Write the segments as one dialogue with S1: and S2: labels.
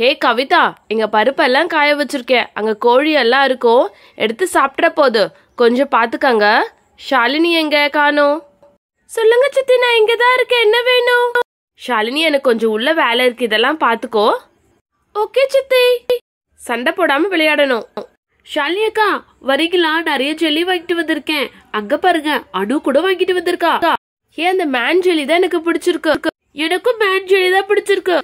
S1: ஹே கவிதா எங்கள் பருப்பெல்லாம் காய வச்சிருக்கேன் அங்கே கோழி எல்லாம் இருக்கும் எடுத்து சாப்பிட்ற போது கொஞ்சம் பார்த்துக்கங்க ஷாலினி எங்க காணோம் சொல்லுங்க சித்தி நான் இங்கே தான் இருக்கேன் என்ன வேணும் ஷாலினி எனக்கு கொஞ்சம் உள்ள வேலை இருக்கு இதெல்லாம் பார்த்துக்கோ ஓகே சித்தி சண்டை போடாம விளையாடணும் ஷாலினி அக்கா வரீங்களா நிறைய ஜெல்லி வாங்கிட்டு வந்திருக்கேன் அங்க பாருங்க அணு கூட வாங்கிட்டு வந்திருக்கா ஏன் அந்த மேன் ஜெல்லி தான் எனக்கு பிடிச்சிருக்கு எனக்கும் மேன் ஜெல்லி தான் பிடிச்சிருக்கு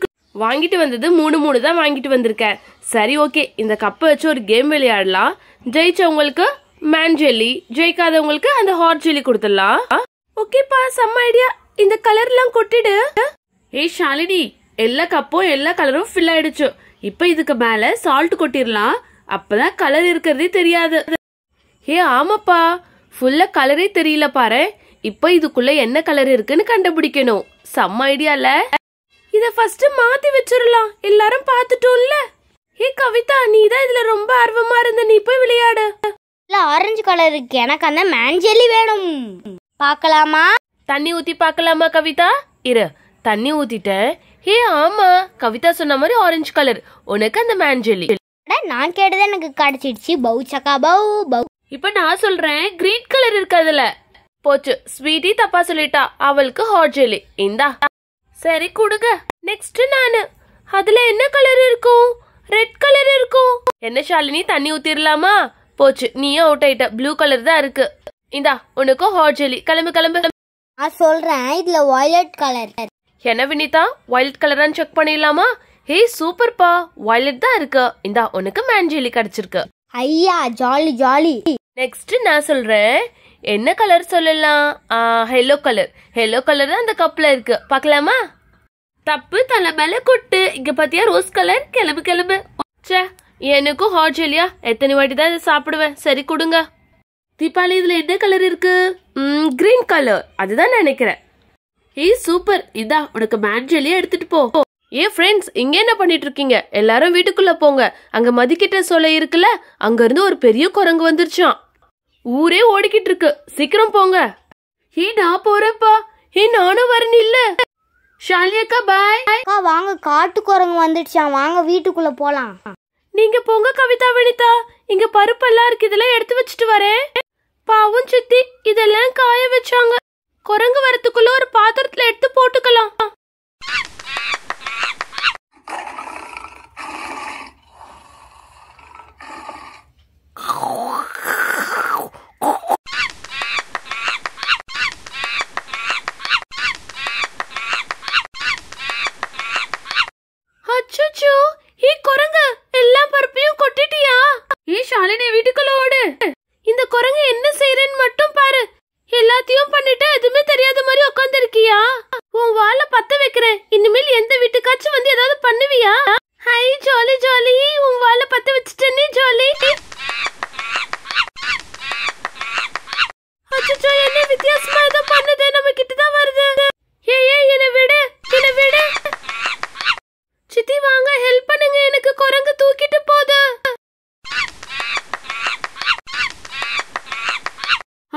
S1: வாங்கிட்டு வந்தது மூணு மூணு தான் வாங்கிட்டு வந்திருக்கேன் சரி ஓகே இந்த கப்பை வச்சு ஒரு கேம் விளையாடலாம் ஜெயிச்சவங்களுக்கு மேன் ஜெல்லி ஜெயிக்காதவங்களுக்கு அந்த ஹாட் ஜெல்லி கொடுத்துடலாம் ஓகேப்பா செம்ம ஐடியா இந்த கலர்லாம் கொட்டிடு ஏய் ஷாலினி எல்லா கப்பும் எல்லா கலரும் ஃபில் ஆயிடுச்சு இப்போ இதுக்கு மேல சால்ட் கொட்டிடலாம் அப்பதான் கலர் இருக்கிறதே தெரியாது ஏ ஆமாப்பா ஃபுல்லா கலரே தெரியல பாரு இப்போ இதுக்குள்ள என்ன கலர் இருக்குன்னு கண்டுபிடிக்கணும் செம்ம ஐடியால இத ஃபர்ஸ்ட் மாத்தி வச்சிரலாம் எல்லாரும் பாத்துட்டோம்ல ஏ கவிதா நீ தான் இதுல ரொம்ப ஆர்வமா இருந்த நீ போய் விளையாடு இல்ல ஆரஞ்சு கலர் இருக்கு எனக்கு அந்த மேஞ்சலி வேணும் பார்க்கலாமா தண்ணி ஊத்தி பார்க்கலாமா கவிதா இரு தண்ணி ஊத்திட்டேன் ஹே ஆமா கவிதா சொன்ன மாதிரி ஆரஞ்சு கலர் உனக்கு அந்த மேஞ்சலி நான் கேட்டது எனக்கு கிடைச்சிடுச்சு பௌ சக்கா பௌ பௌ இப்ப நான் சொல்றேன் கிரீன் கலர் இருக்கு அதுல போச்சு ஸ்வீட்டி தப்பா சொல்லிட்டா அவளுக்கு ஹாட் ஜெலி இந்தா சரி கொடுங்க நெக்ஸ்ட் நானு அதுல என்ன கலர் இருக்கும் ரெட் கலர் இருக்கும் என்ன ஷாலினி தண்ணி ஊத்திரலாமா போச்சு நீயே அவுட் ஆயிட்ட ப்ளூ கலர் தான் இருக்கு இந்தா உனக்கும் ஹாட் ஜெலி கிளம்பு கிளம்பு நான் சொல்றேன் இதுல வயலட் கலர் என்ன வினிதா வயலட் கலரான்னு செக் பண்ணிடலாமா ஹே சூப்பர்ப்பா வயலட் தான் இருக்கு இந்தா உனக்கு மேஞ்செலி கிடைச்சிருக்கு ஐயா ஜாலி ஜாலி நெக்ஸ்ட் நான் சொல்றேன் என்ன கலர் சொல்லலாம் ஹெல்லோ கலர் ஹெல்லோ கலர் தான் அந்த கப்ல இருக்கு பார்க்கலாமா தப்பு தலைமையில கொட்டு இங்க பாத்தியா ரோஸ் கலர் கிளம்பு கிளம்பு சே எனக்கும் ஹாட் ஜெல்லியா எத்தனை வாட்டி தான் சாப்பிடுவேன் சரி கொடுங்க தீபாவளி இதுல என்ன கலர் இருக்கு கிரீன் கலர் அதுதான் நினைக்கிறேன் ஏய் சூப்பர் இதா உனக்கு மேட் ஜெல்லியா எடுத்துட்டு போ ஏ ஃப்ரெண்ட்ஸ் இங்க என்ன பண்ணிட்டு இருக்கீங்க எல்லாரும் வீட்டுக்குள்ள போங்க அங்க மதிக்கிட்ட சொல்ல இருக்குல்ல அங்க இருந்து ஒரு பெரிய குரங்கு வந்துருச்சான் ஊரே ஓடிக்கிட்டு இருக்கு சீக்கிரம் போங்க ஏ நான் போறேப்பா ஏ நானும் வரணும் இல்ல ஷாலியக்கா பாய் அக்கா வாங்க காட்டு குரங்கு வந்துடுச்சான் வாங்க வீட்டுக்குள்ள போலாம் நீங்க போங்க கவிதா வனிதா இங்க பருப்பெல்லாம் இருக்கு இதெல்லாம் எடுத்து வச்சிட்டு வரேன் பாவும் சுத்தி இதெல்லாம் காய வச்சாங்க குரங்கு வரத்துக்குள்ள ஒரு பாத்திரத்துல எடுத்து போட்டுக்கலாம் முதல்ல நீ வீட்டுக்குள்ள ஓடு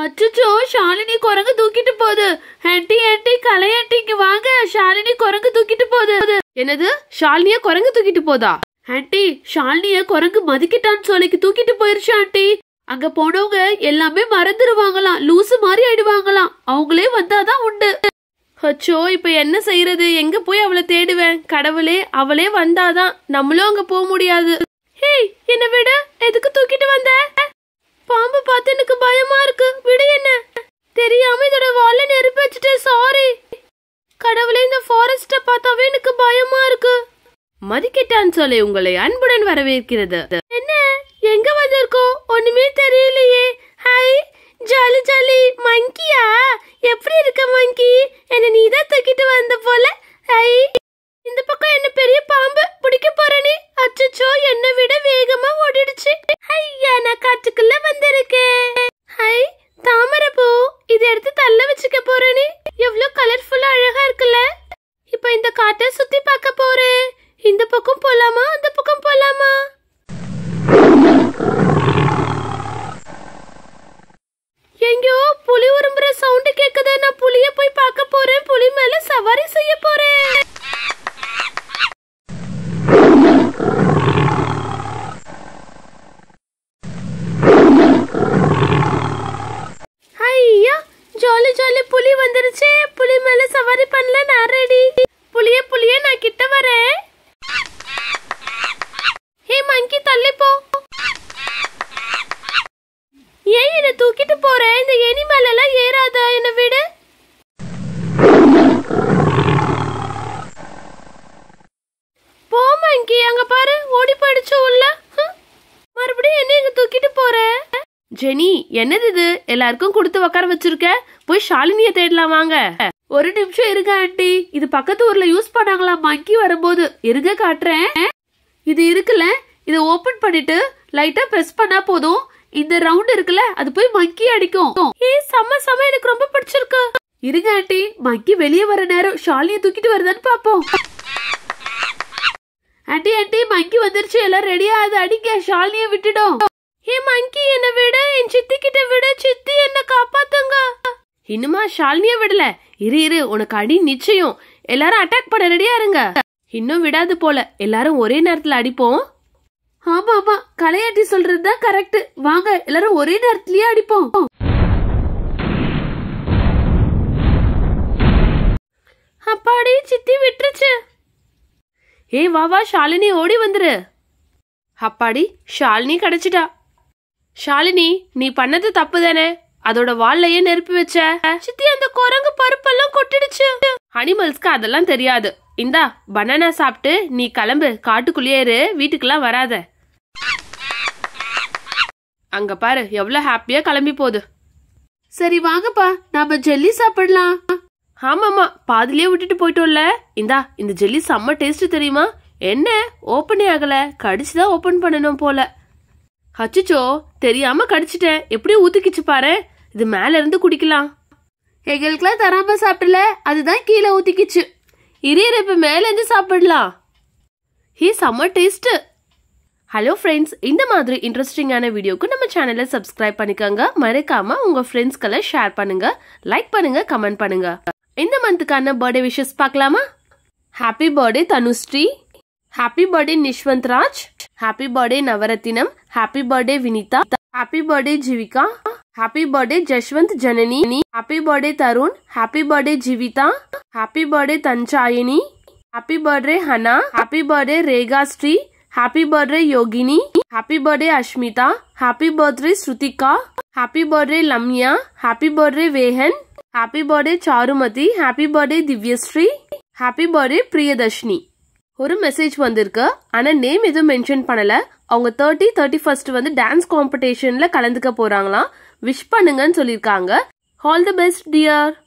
S1: அச்சோ ஷாலினி குரங்கு தூக்கிட்டு போகுது ஆன்டி ஆன்டி கலை ஆன்டி இங்க வாங்க ஷாலினி குரங்கு தூக்கிட்டு போகுது என்னது ஷாலினிய குரங்கு தூக்கிட்டு போதா ஆன்டி ஷாலினிய குரங்கு மதிக்கிட்டான்னு சொல்லிக்கு தூக்கிட்டு போயிருச்சு ஆன்டி அங்க போனவங்க எல்லாமே மறந்துடுவாங்களாம் லூசு மாதிரி ஆயிடுவாங்களாம் அவங்களே வந்தாதான் உண்டு அச்சோ இப்ப என்ன செய்யறது எங்க போய் அவளை தேடுவேன் கடவுளே அவளே வந்தாதான் நம்மளும் அங்க போக முடியாது ஹேய் என்ன விட எதுக்கு தூக்கிட்டு வந்த பாம்பு பார்த்து எனக்கு பயமா மதிக்கட்டான் சொல்லி உங்களை அன்புடன் வரவேற்கிறது என்ன எங்க வந்திருக்கோம் ஒண்ணுமே தெரியலையே ஹாய் ஜாலி ஜாலி மங்கியா எப்படி இருக்க மங்கி என்ன நீ தான் தூக்கிட்டு வந்த போல ஹாய் இந்த பக்கம் என்ன பெரிய பாம்பு பிடிக்க போறனே அச்சச்சோ என்னை விட வேகமா ஓடிடுச்சு ஐயா நான் காட்டுக்குள்ள வந்திருக்கேன் பண்ணல நாரடி புளிய புளிய நான் கிட்ட வரேன் ஹே மங்கி தள்ளி போ ஏன் என்ன தூக்கிட்டு போற இந்த எலி மேல எல்லாம் ஏறாத என்ன விடு போ மங்கி அங்க பாரு ஓடி போயிடுச்சு உள்ள மறுபடியும் என்ன இங்க தூக்கிட்டு போற ஜெனி என்னது இது எல்லாருக்கும் கொடுத்து உட்கார வச்சிருக்க போய் ஷாலினிய தேடலாம் வாங்க ஒரு நிமிஷம் இருங்க ஆண்டி இது பக்கத்து ஊர்ல யூஸ் பண்ணாங்களா மங்கி வரும்போது இருங்க காட்டுறேன் இது இருக்குல்ல இதை ஓபன் பண்ணிட்டு லைட்டா பிரஸ் பண்ணா போதும் இந்த ரவுண்ட் இருக்குல்ல அது போய் மங்கி அடிக்கும் ஏ செம்ம செம்ம எனக்கு ரொம்ப பிடிச்சிருக்கு இருங்க ஆண்டி மங்கி வெளியே வர நேரம் ஷாலிய தூக்கிட்டு வருதான்னு பாப்போம் ஆண்டி ஆண்டி மங்கி வந்துருச்சு எல்லாம் ரெடியா அது அடிங்க விட்டுடும் ஏ மங்கி என்ன விட என் சித்தி கிட்ட விட சித்தி என்ன காப்பா இன்னுமா ஷாலினிய விடல இரு இரு உனக்கு அடி நிச்சயம் எல்லாரும் அட்டாக் பண்ண ரெடியா இருங்க இன்னும் விடாது போல எல்லாரும் ஒரே நேரத்துல அடிப்போம் ஆமா ஆமா கலையாட்டி சொல்றதுதான் கரெக்ட் வாங்க எல்லாரும் ஒரே நேரத்திலயே அடிப்போம் அப்பாடி சித்தி விட்டுருச்சு ஏ வா வா ஷாலினி ஓடி வந்துரு அப்பாடி ஷாலினி கிடைச்சிட்டா ஷாலினி நீ பண்ணது தப்பு தானே அதோட வால்லையே நெருப்பு வச்ச சித்தி அந்த குரங்கு பருப்பெல்லாம் கொட்டிடுச்சு அனிமல்ஸ்க்கு அதெல்லாம் தெரியாது இந்தா பனானா சாப்பிட்டு நீ கிளம்பு காட்டுக்குள்ளேயே இரு வீட்டுக்கெல்லாம் வராத அங்க பாரு எவ்வளவு ஹாப்பியா கிளம்பி போகுது சரி வாங்கப்பா நாம ஜெல்லி சாப்பிடலாம் ஆமாமா பாதிலேயே விட்டுட்டு போயிட்டோம்ல இந்தா இந்த ஜெல்லி செம்ம டேஸ்ட் தெரியுமா என்ன ஓப்பனே ஆகல கடிச்சுதான் ஓபன் பண்ணணும் போல அச்சுச்சோ தெரியாம கடிச்சிட்டேன் எப்படி ஊத்துக்கிச்சு பாரு இது மேல இருந்து குடிக்கலாம் எங்களுக்குலாம் தராம சாப்பிடல அதுதான் கீழே ஊத்திக்கிச்சு இரு இப்ப மேல இருந்து சாப்பிடலாம் ஹி சம்ம டேஸ்ட் ஹலோ ஃப்ரெண்ட்ஸ் இந்த மாதிரி இன்ட்ரெஸ்டிங்கான வீடியோக்கு நம்ம சேனலை சப்ஸ்கிரைப் பண்ணிக்கோங்க மறக்காம உங்க ஃப்ரெண்ட்ஸ்க்கெல்லாம் ஷேர் பண்ணுங்க லைக் பண்ணுங்க கமெண்ட் பண்ணுங்க இந்த மந்த்துக்கான பர்த்டே விஷஸ் பார்க்கலாமா happy birthday Dhanushree happy birthday Nishvanth Raj happy birthday Navarathinam happy birthday Vinitha happy birthday Jeevika happy birthday Jashwanth Janani happy birthday Tharun happy birthday Jeevitha happy birthday Thanjayini happy birthday Hana happy birthday Rekha Sri happy birthday Yogini happy birthday Ashmitha happy birthday Shruthika happy birthday Lamya happy birthday Vehan happy birthday Charumathi happy birthday Divyasri happy birthday Priyadharshini ஒரு message வந்திருக்கு ஆனா name எதுவும் mention பண்ணல அவங்க thirty thirty first வந்து dance காம்படிஷன்ல கலந்துக்க போறாங்களாம் விஷ் பண்ணுங்கன்னு சொல்லியிருக்காங்க ஆல் தி பெஸ்ட் டியர்